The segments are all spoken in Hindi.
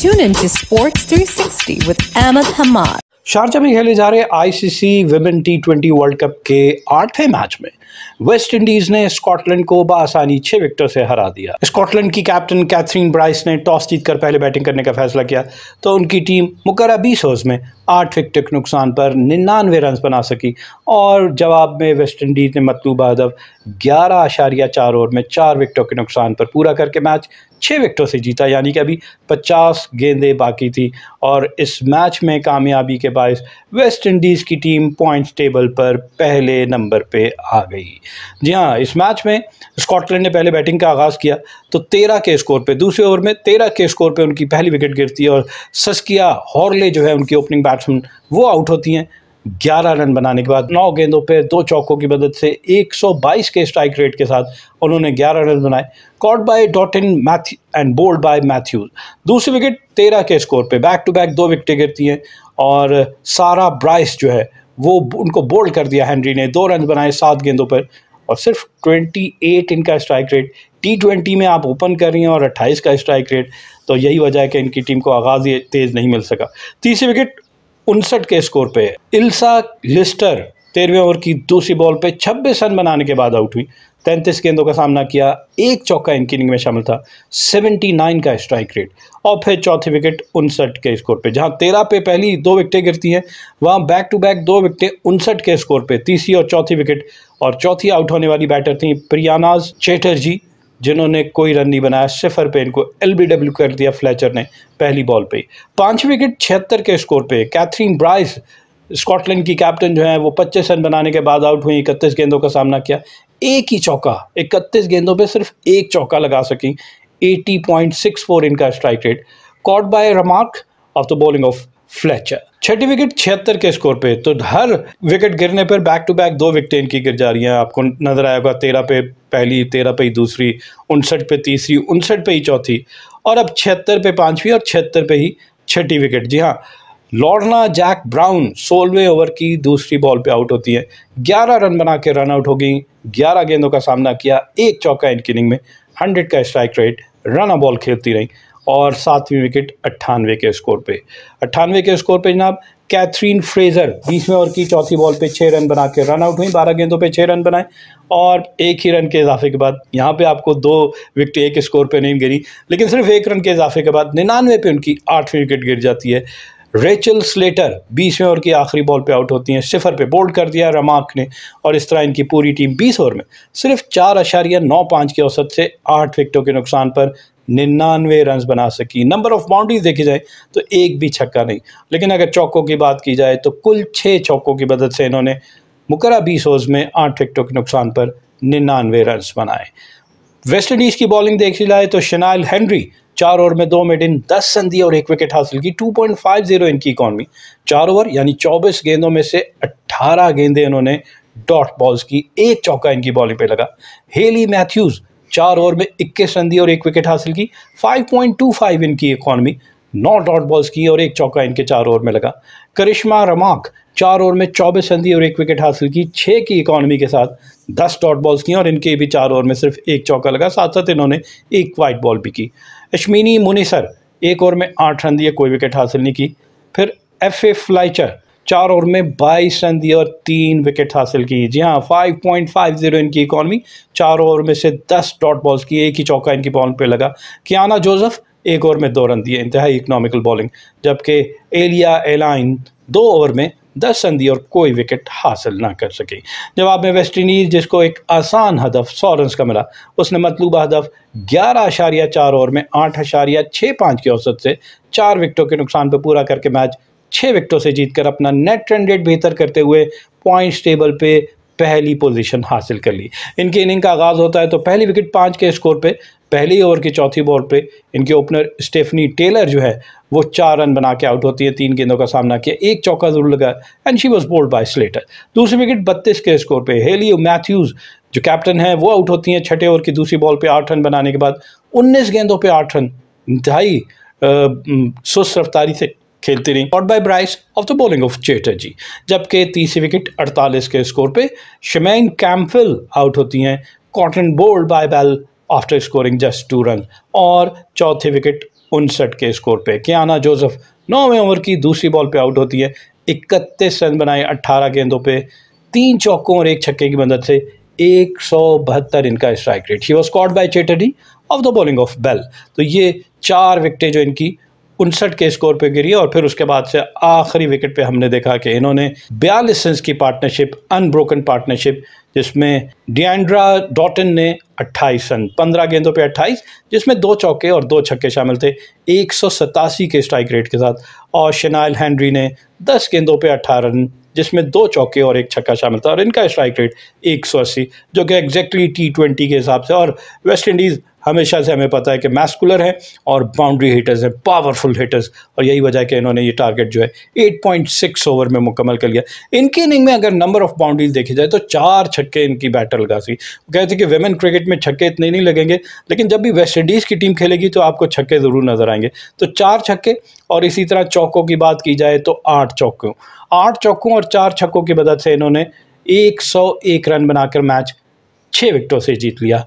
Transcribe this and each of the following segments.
Tune in to Sports 360 with Ahmed Hamad। Sharjah में खेले जा रहे ICC women twenty world cup के आठवें मैच में वेस्ट इंडीज ने स्कॉटलैंड को बसानी छह विकेटों से हरा दिया स्कॉटलैंड की कैप्टन कैथरीन ब्राइस ने टॉस जीतकर पहले बैटिंग करने का फैसला किया तो उनकी टीम मुकर बीस ओवर्स में आठ विकेट के नुकसान पर निन्यानवे रन बना सकी और जवाब में वेस्ट इंडीज ने मतलूबा हदफ ग्यारह आशारिया चार ओवर में चार विकेटों के नुकसान पर पूरा करके मैच छः विकेटों से जीता यानी कि अभी पचास गेंदें बाकी थी और इस मैच में कामयाबी के बायस वेस्ट इंडीज़ की टीम पॉइंट्स टेबल पर पहले नंबर पे आ गई थी जी हाँ इस मैच में स्कॉटलैंड ने पहले बैटिंग का आगाज़ किया तो तेरह के स्कोर पे दूसरे ओवर में तेरह के स्कोर पे उनकी पहली विकेट गिरती है और सस्किया हॉर्ले जो है उनकी ओपनिंग बैट्समैन वो आउट होती हैं ग्यारह रन बनाने के बाद नौ गेंदों पर दो चौकों की मदद से 122 के स्ट्राइक रेट के साथ उन्होंने 11 रन बनाए caught by Dottin Matthew and bowled by Matthews दूसरी विकेट 13 के स्कोर पे बैक टू बैक दो विकटें गिरती हैं और सारा ब्राइस जो है वो उनको बोल्ड कर दिया हैंनरी ने दो रन बनाए सात गेंदों पर और सिर्फ 28 इनका स्ट्राइक रेट टी ट्वेंटी में आप ओपन कर रही हैं और 28 का स्ट्राइक रेट तो यही वजह है कि इनकी टीम को आगाज़ ये तेज़ नहीं मिल सका तीसरी विकेट उनसठ के स्कोर पे इल्सा लिस्टर तेरहवें ओवर की दूसरी बॉल पे 26 रन बनाने के बाद आउट हुई तैंतीस गेंदों का सामना किया एक चौका इनकी इनिंग में शामिल था 79 का स्ट्राइक रेट और फिर चौथी विकेट उनसठ के स्कोर पे जहां तेरह पे पहली दो विकेटें गिरती हैं वहां बैक टू बैक दो विकटें उनसठ के स्कोर पे तीसरी और चौथी विकेट और चौथी आउट होने वाली बैटर थी प्रियानाज चैटर्जी जिन्होंने कोई रन नहीं बनाया सिफर पे इनको एल कर दिया फ्लैचर ने पहली बॉल पे पांच विकेट छिहत्तर के स्कोर पे कैथरीन ब्राइस स्कॉटलैंड की कैप्टन जो है वो 25 रन बनाने के बाद आउट हुई इकतीस गेंदों का सामना किया एक ही चौका 31 गेंदों पे सिर्फ एक चौका लगा सकी 80.64 इनका strike rate caught by Ramharack of the bowling of Fletcher छठी विकेट छिहत्तर के स्कोर पे तो हर विकेट गिरने पर बैक टू बैक दो विकेटें इनकी गिर जा रही हैं आपको नजर आएगा तेरह पे पहली तेरह पे ही दूसरी उनसठ पे तीसरी उनसठ पे ही चौथी और अब छिहत्तर पे पांचवी और छिहत्तर पे ही छठी विकेट जी हाँ लॉर्ना जैक ब्राउन सोलवे ओवर की दूसरी बॉल पे आउट होती है ग्यारह रन बना के रन आउट हो गई ग्यारह गेंदों का सामना किया एक चौका इनकी इनिंग में हंड्रेड का स्ट्राइक रेट रन बॉल खेलती रहीं और सातवीं विकेट अट्ठानवे के स्कोर पे अट्ठानवे के स्कोर पे जनाब कैथरीन फ्रेजर बीसवें ओवर की चौथी बॉल पे छः रन बना के रन आउट हुई बारह गेंदों पे छः रन बनाए और एक ही रन के इजाफे के बाद यहाँ पे आपको दो विकेट एक स्कोर पे नहीं गिरी लेकिन सिर्फ एक रन के इजाफे के बाद निन्यानवे पे उनकी आठवीं विकेट गिर जाती है रेचल स्लेटर बीसवें ओवर की आखिरी बॉल पे आउट होती हैं सिफर पे बोल्ड कर दिया रमाक ने और इस तरह इनकी पूरी टीम बीस ओवर में सिर्फ चार अशारिया नौ पाँच के औसत से आठ विकटों के नुकसान पर निन्यानवे रन बना सकी नंबर ऑफ बाउंड्रीज देखी जाए तो एक भी छक्का नहीं लेकिन अगर चौकों की बात की जाए तो कुल छः चौकों की मदद से इन्होंने मुकरा बीस ओवर्स में आठ विकटों के नुकसान पर निन्यानवे रन बनाए वेस्ट इंडीज़ की बॉलिंग देखी जाए तो शनाइल हेनरी चार ओवर में दो मिड इन दस संधि और एक विकेट हासिल की 2.50 इनकी इकॉनमी चार ओवर यानी 24 गेंदों में से 18 गेंदें इन्होंने डॉट बॉल्स की एक चौका इनकी बॉलिंग पे लगा हेली मैथ्यूज़ चार ओवर में 21 संधि और एक विकेट हासिल की 5.25 इनकी इकॉनमी नौ डॉट बॉल्स की और एक चौका इनके चार ओवर में लगा करिश्मा रमाक चार ओवर में चौबीस रन और एक विकेट हासिल की छः की इकॉनमी के साथ दस डॉट बॉल्स की और इनके भी चार ओवर में सिर्फ एक चौका लगा साथ साथ इन्होंने एक वाइट बॉल भी की अश्मिनी मुनिसर एक ओवर में आठ रन दिए कोई विकेट हासिल नहीं की फिर एफ ए फ्लाइचर चार ओवर में 22 रन दिए और तीन विकेट हासिल की जी हाँ 5.50 इनकी इकॉनमी चार ओवर में से 10 डॉट बॉल्स की एक ही चौका इनकी बॉल पे लगा कियाना जोसेफ एक ओवर में दो रन दिए इंतहाई इकनॉमिकल बॉलिंग जबकि एलिया एलाइन दो ओवर में दस रन दिए और कोई विकेट हासिल ना कर सके जवाब में वेस्ट इंडीज़ जिसको एक आसान हदफ सौ रन का मिला उसने मतलूबा हदफ ग्यारह आशारिया चार ओवर में आठ आशारिया छः पाँच की औसत से चार विकटों के नुकसान पर पूरा करके मैच छः विकटों से जीतकर अपना नेट रन रेट बेहतर करते हुए पॉइंट्स टेबल पे पहली पोजीशन हासिल कर ली इनकी इनिंग का आगाज़ होता है तो पहली विकेट पाँच के स्कोर पे पहली ओवर की चौथी बॉल पे इनके ओपनर स्टेफनी टेलर जो है वो चार रन बना के आउट होती है तीन गेंदों का सामना किया एक चौका जरूर लगा and she was bowled by Slater दूसरी विकेट बत्तीस के स्कोर पे हेली मैथ्यूज़ जो कैप्टन है वो आउट होती हैं छठे ओवर की दूसरी बॉल पे आठ रन बनाने के बाद उन्नीस गेंदों पर आठ रन इंतहाई सुस्त रफ्तारी से खेलती रही shot by Bryce of the bowling of Chatterjee जबकि तीसरी विकेट 48 के स्कोर पे शमैन कैम्फिल आउट होती हैं caught and bowled by Bell after scoring just two run और चौथे विकेट उनसठ के स्कोर पे कियाना जोसेफ नौवें ओवर की दूसरी बॉल पे आउट होती है इकतीस रन बनाए अट्ठारह गेंदों पे तीन चौकों और एक छक्के की मदद से एक सौ बहत्तर इनका स्ट्राइक रेट ही was caught by Chatterjee of the bowling of Bell तो ये चार विकटें जो इनकी उनसठ के स्कोर पे गिरी और फिर उसके बाद से आखिरी विकेट पे हमने देखा कि इन्होंने बयालीस रन की पार्टनरशिप अनब्रोकन पार्टनरशिप जिसमें डियड्रा डॉटन ने 28 रन 15 गेंदों पे 28 जिसमें दो चौके और दो छक्के शामिल थे एक के स्ट्राइक रेट के साथ और शनाइल हैंनरी ने 10 गेंदों पे 18 रन जिसमें दो चौके और एक छक्का शामिल था और इनका स्ट्राइक रेट 180 जो कि एग्जैक्टली टी ट्वेंटी के हिसाब से और वेस्ट इंडीज़ हमेशा से हमें पता है कि मैस्कुलर हैं और बाउंड्री हिटर्स हैं पावरफुल हिटर्स और यही वजह है कि इन्होंने ये टारगेट जो है 8.6 ओवर में मुकम्मल कर लिया इनकी इनिंग में अगर नंबर ऑफ बाउंड्रीज देखी जाए तो चार छक्के इनकी बैटर लगा सी कहते कि वेमेन क्रिकेट में छक्के इतने नहीं लगेंगे लेकिन जब भी वेस्ट इंडीज़ की टीम खेलेगी तो आपको छक्के ज़रूर नज़र आएंगे तो चार छक्के और इसी तरह चौकों की बात की जाए तो आठ चौकों आठ चौकों और चार छक्कों की मदद से इन्होंने 101 रन बनाकर मैच छः विकटों से जीत लिया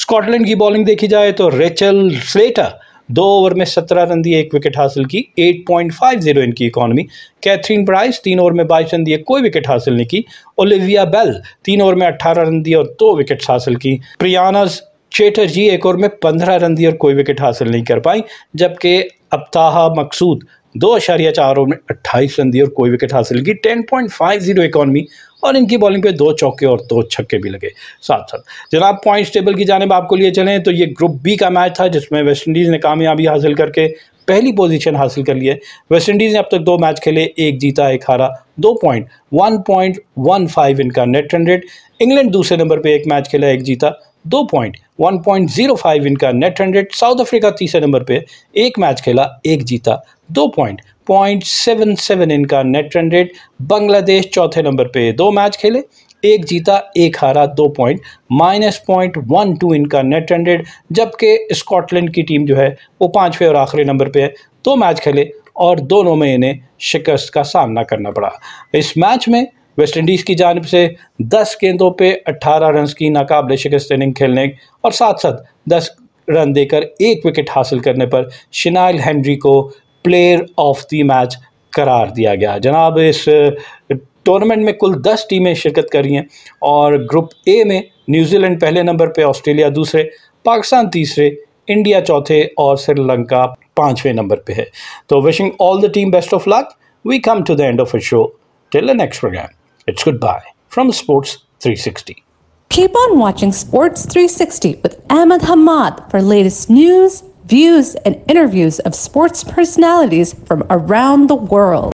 स्कॉटलैंड की बॉलिंग देखी जाए तो रेचल स्लेटर दो ओवर में सत्रह रन दिए एक विकेट हासिल की 8.50 इनकी इकोनॉमी कैथरीन प्राइस तीन ओवर में बाईस रन दिए कोई विकेट हासिल नहीं की ओलिविया बेल तीन ओवर में अट्ठारह रन दिए और दो विकेट हासिल की प्रियानाज चेटर्जी एक ओवर में पंद्रह रन दिए और कोई विकेट हासिल नहीं कर पाई जबकि अब्ताहा मकसूद दो अशारिया चार ओवर में अट्ठाईस रन दिए और कोई विकेट हासिल की ten point five zero economy और इनकी बॉलिंग पे दो चौके और दो छक्के भी लगे साथ साथ जनाब पॉइंट्स टेबल की जानब आपको लिए चलें तो ये ग्रुप बी का मैच था जिसमें वेस्टइंडीज़ ने कामयाबी हासिल करके पहली पोजीशन हासिल कर ली है वेस्टइंडीज़ ने अब तक दो मैच खेले एक जीता एक हारा दो point one point one five इनका नेट हंड्रेड इंग्लैंड दूसरे नंबर पर एक मैच खेला एक जीता दो point one point zero five इनका नेट हंड्रेड साउथ अफ्रीका तीसरे नंबर पे एक मैच खेला एक जीता दो पॉइंट पॉइंट सेवन सेवन इनका नेट हंड्रेड बांग्लादेश चौथे नंबर पे दो मैच खेले एक जीता एक हारा दो point minus point one two इनका नेट हंड्रेड जबकि स्कॉटलैंड की टीम जो है वो पाँचवें और आखिरी नंबर पर है दो मैच खेले और दोनों में इन्हें शिकस्त का सामना करना पड़ा इस मैच में वेस्टइंडीज़ की जानब से 10 गेंदों पे 18 रन की नाकबले शिकस्त इनिंग खेलने और साथ साथ 10 रन देकर एक विकेट हासिल करने पर शिनाइल हेनरी को प्लेयर ऑफ द मैच करार दिया गया जनाब इस टूर्नामेंट में कुल 10 टीमें शिरकत कर रही हैं और ग्रुप ए में न्यूजीलैंड पहले नंबर पे ऑस्ट्रेलिया दूसरे पाकिस्तान तीसरे इंडिया चौथे और श्रीलंका पाँचवें नंबर पर है तो wishing all the team best of luck we come to the end of a show tell the next programme It's goodbye from Sports 360. Keep on watching Sports 360 with Ahmed Hamad for latest news, views, and interviews of sports personalities from around the world.